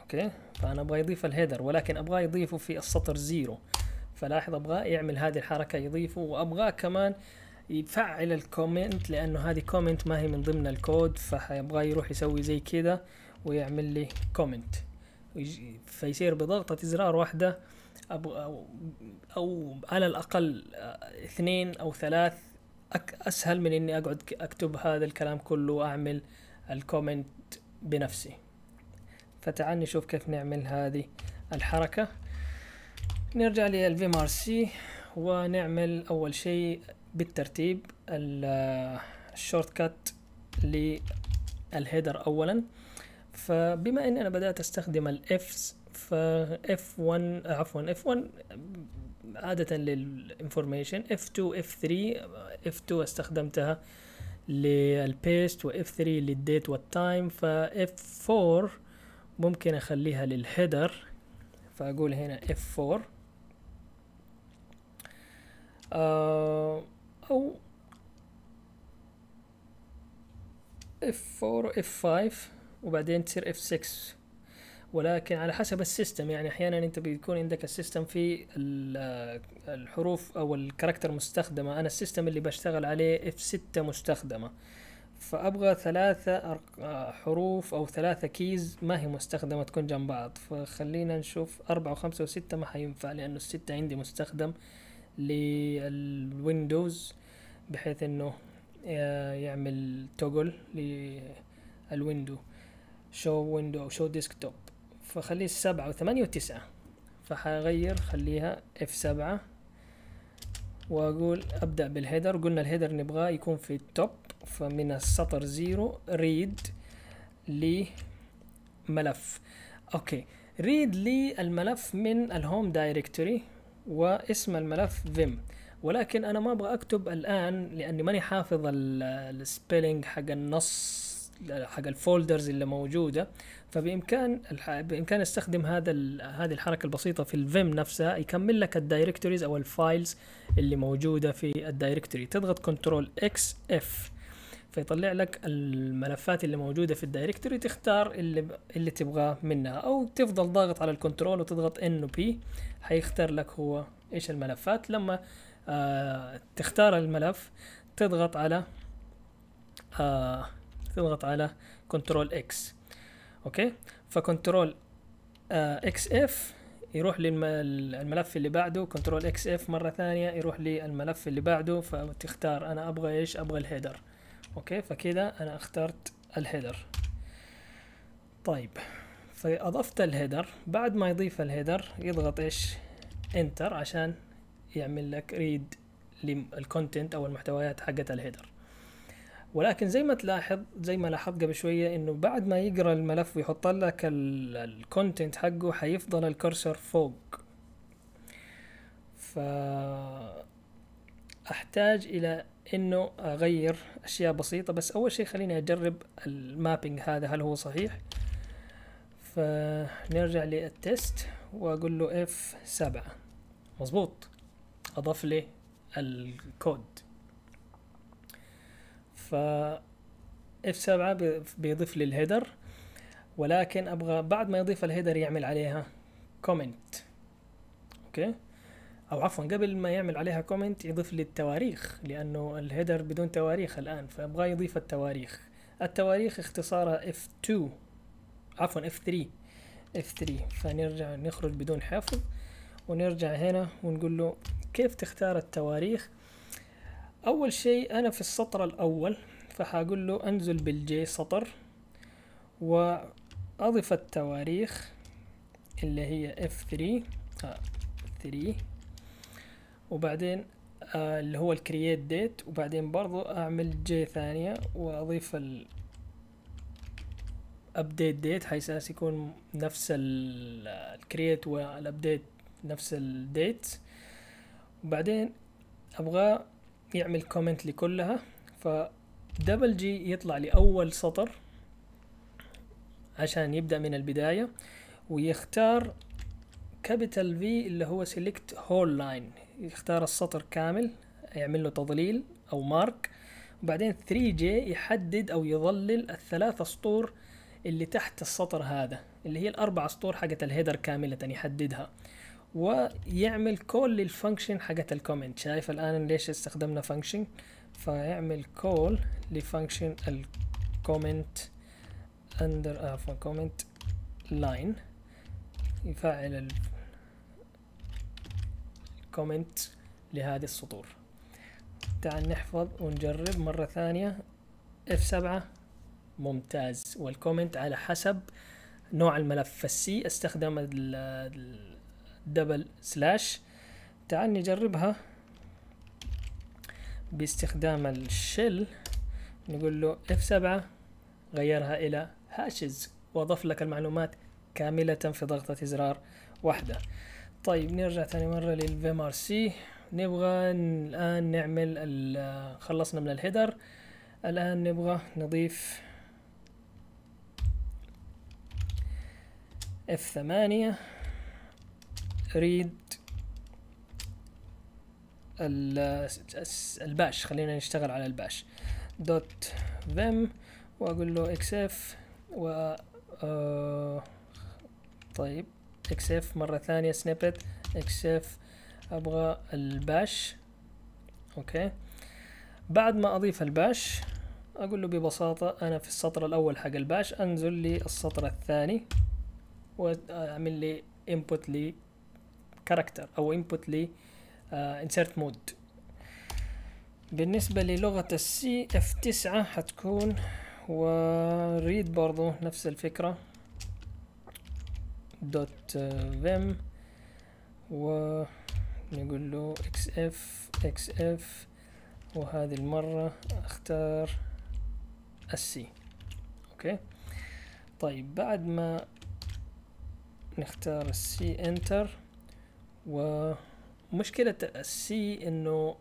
اوكي فانا ابغى يضيف الهيدر ولكن ابغاه يضيفه في السطر زيرو فلاحظ ابغاه يعمل هذه الحركه يضيفه وابغاه كمان يفعل الكومنت لانه هذه كومنت ما هي من ضمن الكود فيبغى يروح يسوي زي كذا ويعمل لي كومنت فيصير بضغطة زرار واحدة أبغى أو, أو على الأقل آه، اثنين أو ثلاث أسهل من إني أقعد أكتب هذا الكلام كله وأعمل الكومنت بنفسي فتعال نشوف كيف نعمل هذه الحركة نرجع للفيم ار سي ونعمل أول شيء بالترتيب الشورت كات للهيدر اولا فبما اني انا بدات استخدم الافس ف اف 1 عفوا اف 1 عادة للانفورميشن اف 2 اف 3 اف 2 استخدمتها للبيست و اف 3 للديت والتايم ف اف 4 ممكن اخليها للهيدر فاقول هنا اف آه، 4 او اف F4 اف 5 وبعدين تصير اف 6 ولكن على حسب السيستم يعني احيانا انت بيكون عندك السيستم في الحروف او الكاركتر مستخدمه انا السيستم اللي بشتغل عليه اف 6 مستخدمه فابغى ثلاثة حروف او ثلاثة كيز ما هي مستخدمة تكون جنب بعض فخلينا نشوف اربعة وخمسة وستة ما حينفع لانه الستة عندي مستخدم للويندوز بحيث انه يعمل توجل للويندو شو ويندو او شو ديسك توب فخليه سبعة وثمانية وتسعة فحغير خليها اف سبعة واقول ابدأ بالهيدر قلنا الهيدر نبغاه يكون في التوب فمن السطر زيرو ريد لملف اوكي ريد لي الملف من الهوم دايركتوري واسم الملف فيم ولكن انا ما ابغى اكتب الان لاني ماني حافظ السبيلنج حق النص حق الفولدرز اللي موجوده فبامكان بامكان استخدم هذا هذه الحركه البسيطه في الفيم نفسها يكمل لك الدايركتوريز او الفايلز اللي موجوده في الدايركتوري تضغط كنترول اكس اف فيطلع لك الملفات اللي موجوده في الدايركتوري تختار اللي اللي تبغاه منها او تفضل ضاغط على الكنترول وتضغط ان وبي حيختار لك هو ايش الملفات لما آه، تختار الملف تضغط على آه، تضغط على كنترول اكس اوكي فكنترول آه، اكس اف يروح للملف اللي بعده كنترول اكس اف مره ثانيه يروح للملف اللي بعده فتختار انا ابغى ايش ابغى الهيدر اوكي فكذا انا اخترت الهيدر طيب فاضفت الهيدر بعد ما يضيف الهيدر يضغط ايش انتر عشان يعمل لك ريد للكونتنت او المحتويات حقت الهيدر ولكن زي ما تلاحظ زي ما لاحظت قبل شويه انه بعد ما يقرا الملف ويحط لك الكونتنت حقه حيفضل الكرسر فوق ف احتاج الى انه اغير اشياء بسيطه بس اول شيء خليني اجرب المابينج هذا هل هو صحيح فنرجع للتست واقول له اف سبعة مظبوط اضاف لي الكود ف اف 7 بيضيف لي الهيدر ولكن ابغى بعد ما يضيف الهيدر يعمل عليها كومنت اوكي او عفوا قبل ما يعمل عليها كومنت يضيف لي التواريخ لانه الهيدر بدون تواريخ الان فابغى يضيف التواريخ التواريخ اختصارها اف 2 عفوا اف 3 اف 3 فنرجع نخرج بدون حفظ ونرجع هنا ونقول له كيف تختار التواريخ أول شيء أنا في السطر الأول فحاقول له أنزل بالجي سطر وأضف التواريخ اللي هي F3 3 آه، وبعدين آه، اللي هو الكرييت ديت وبعدين برضو أعمل جي ثانية وأضيف ال ابديت ديت حيث يكون نفس الكرييت آه، والابديت نفس الديت وبعدين ابغاه يعمل كومنت لكلها فدبل جي يطلع لاول سطر عشان يبدا من البدايه ويختار كابيتال في اللي هو سيلكت هول لاين يختار السطر كامل يعمل له تضليل او مارك وبعدين 3 جي يحدد او يظلل الثلاث سطور اللي تحت السطر هذا اللي هي الاربع سطور حقت الهيدر كامله يحددها ويعمل كول للفانكشن حقت الكومنت شايف الان ليش استخدمنا فانكشن فيعمل كول لفانكشن الكومنت اندر عفوا كومنت لاين يفعل الكومنت لهذه السطور تعال نحفظ ونجرب مرة ثانية F7 ممتاز والكومنت على حسب نوع الملف السي استخدم ال دبل سلاش تعال نجربها باستخدام الشل نقول له اف 7 غيرها إلى هاشز وأضف لك المعلومات كاملة في ضغطة زرار واحدة طيب نرجع تاني مرة ار سي نبغى الآن نعمل خلصنا من الهيدر الآن نبغى نضيف اف 8 ريد الباش خلينا نشتغل على الباش دوت فيم واقول له xf و آه طيب اكسف مرة ثانية سنيبت اكسف ابغى الباش اوكي بعد ما اضيف الباش اقول له ببساطة انا في السطر الاول حق الباش انزل لي السطر الثاني واعمل لي انبوت لي كاركتر او انبوت ل انسرت آه, مود بالنسبة للغة السي اف 9 حتكون وريد برضو نفس الفكرة دوت فيم آه، و نقول له اكس اف اكس اف وهذه المرة اختار السي اوكي طيب بعد ما نختار السي انتر ومشكلة السي انه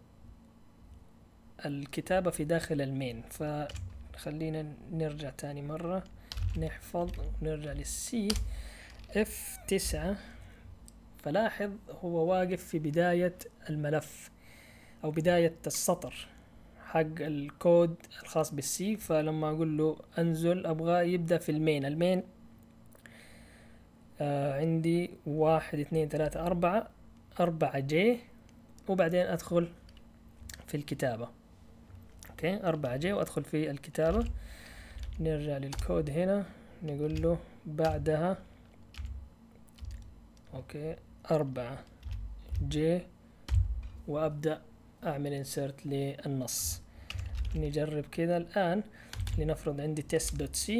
الكتابة في داخل المين فخلينا نرجع تاني مرة نحفظ ونرجع للسي اف تسعة فلاحظ هو واقف في بداية الملف او بداية السطر حق الكود الخاص بالسي فلما اقول له انزل ابغى يبدا في المين المين آه عندي واحد اثنين ثلاثة أربعة أربعة جي وبعدين أدخل في الكتابة اوكي أربعة جي وأدخل في الكتابة نرجع للكود هنا نقول له بعدها اوكي أربعة جي وأبدأ أعمل انسرت للنص نجرب كذا الآن لنفرض عندي test.c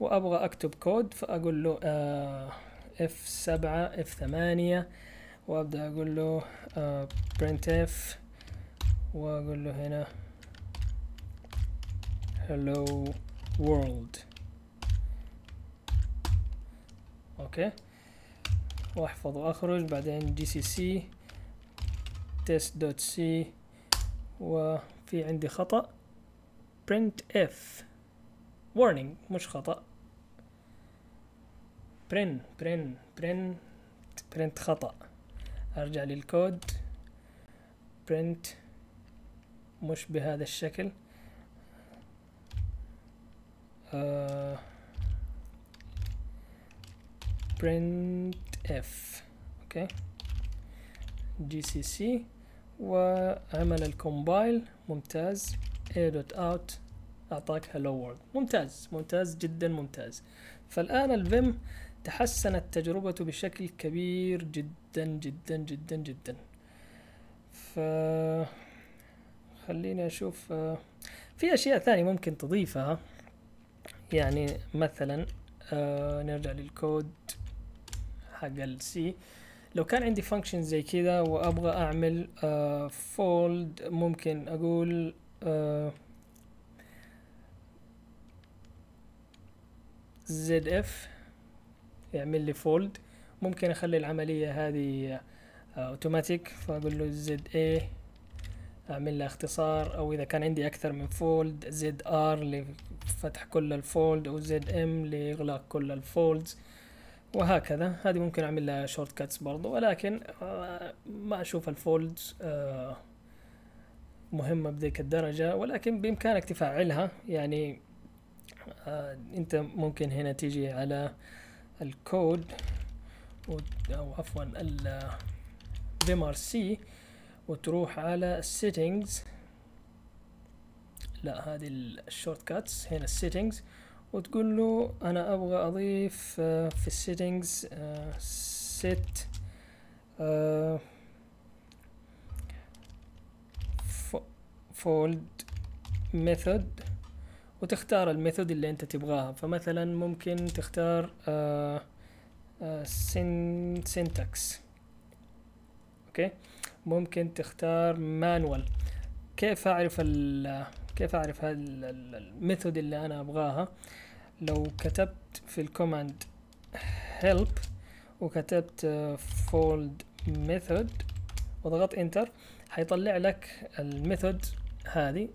وأبغى أكتب كود فأقول له آه اف سبعة اف ثمانية وابدأ اقول له آه، printf واقول له هنا hello world اوكي واحفظ واخرج بعدين جي سي سي تيست دوت سي وفي عندي خطأ printf warning مش خطأ برين برين برين برنت خطأ ارجع للكود برنت مش بهذا الشكل برنت آه، اف اوكي جي سي سي وعمل الكومبايل ممتاز اي دوت اوت اعطاك هلو وورد ممتاز ممتاز جدا ممتاز فالان الفيم تحسنت تجربته بشكل كبير جدا جدا جدا جدا ف خليني اشوف آه، في اشياء ثانية ممكن تضيفها يعني مثلا آه، نرجع للكود حق السي لو كان عندي فانكشن زي كذا وابغى اعمل فولد آه، ممكن اقول زد اف يعمل لي فولد ممكن اخلي العملية هذه اوتوماتيك آه، فاقول له زد اي اعمل له اختصار او اذا كان عندي اكثر من فولد زد ار لفتح كل الفولد او زد ام لاغلاق كل الفولدز وهكذا هذه ممكن اعمل لها شورت كاتس برضو ولكن آه، ما اشوف الفولدز آه، مهمة بذيك الدرجة ولكن بامكانك تفعلها يعني انت ممكن هنا تيجي على الكود او عفوا الفيمر سي وتروح على السيتنجز لا هذه الشورت كاتس هنا السيتنجز وتقول له انا ابغى اضيف آه، في السيتنجز آه، set uh, fold method وتختار الميثود اللي انت تبغاها فمثلا ممكن تختار آآ آه، آه، سينتاكس اوكي ممكن تختار مانوال كيف اعرف ال كيف اعرف الميثود اللي انا ابغاها لو كتبت في الكوماند help وكتبت آه، fold method وضغط انتر حيطلع لك الميثود هذه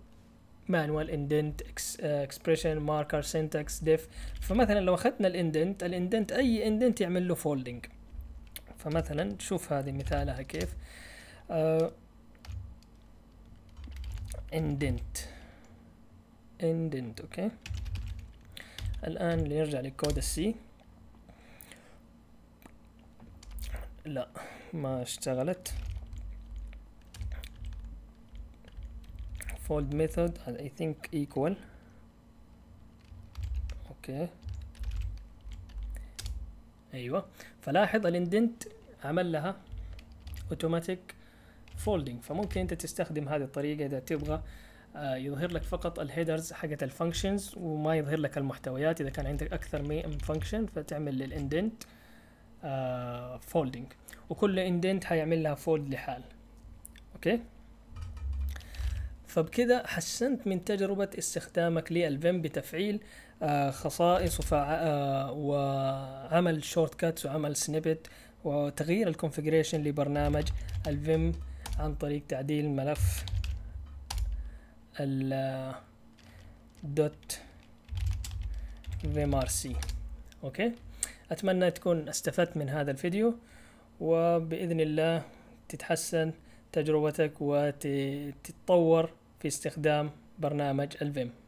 مانوال اندنت اكسبريشن ماركر سينتاكس ديف فمثلا لو اخذنا الاندنت الاندنت اي اندنت يعمل له فولدنج فمثلا شوف هذه مثالها كيف اندنت uh, اندنت اوكي الان نرجع لكود السي لا ما اشتغلت fold method and I think equal اوكي ايوه فلاحظ الاندنت عمل لها اوتوماتيك فولدنج فممكن انت تستخدم هذه الطريقه اذا تبغى آه، يظهر لك فقط الهيدرز حقت الفانكشنز وما يظهر لك المحتويات اذا كان عندك اكثر من فانكشن فتعمل للاندنت آه، فولدنج وكل اندنت حيعمل لها فولد لحال اوكي فبكده حسنت من تجربة استخدامك للفيم بتفعيل آه، خصائص آه، وعمل شورت كاتس وعمل سنيبت وتغيير الكونفجريشن لبرنامج الفيم عن طريق تعديل ملف ال دوت vmrc اوكي اتمنى تكون استفدت من هذا الفيديو وباذن الله تتحسن تجربتك وتتطور في استخدام برنامج الفيم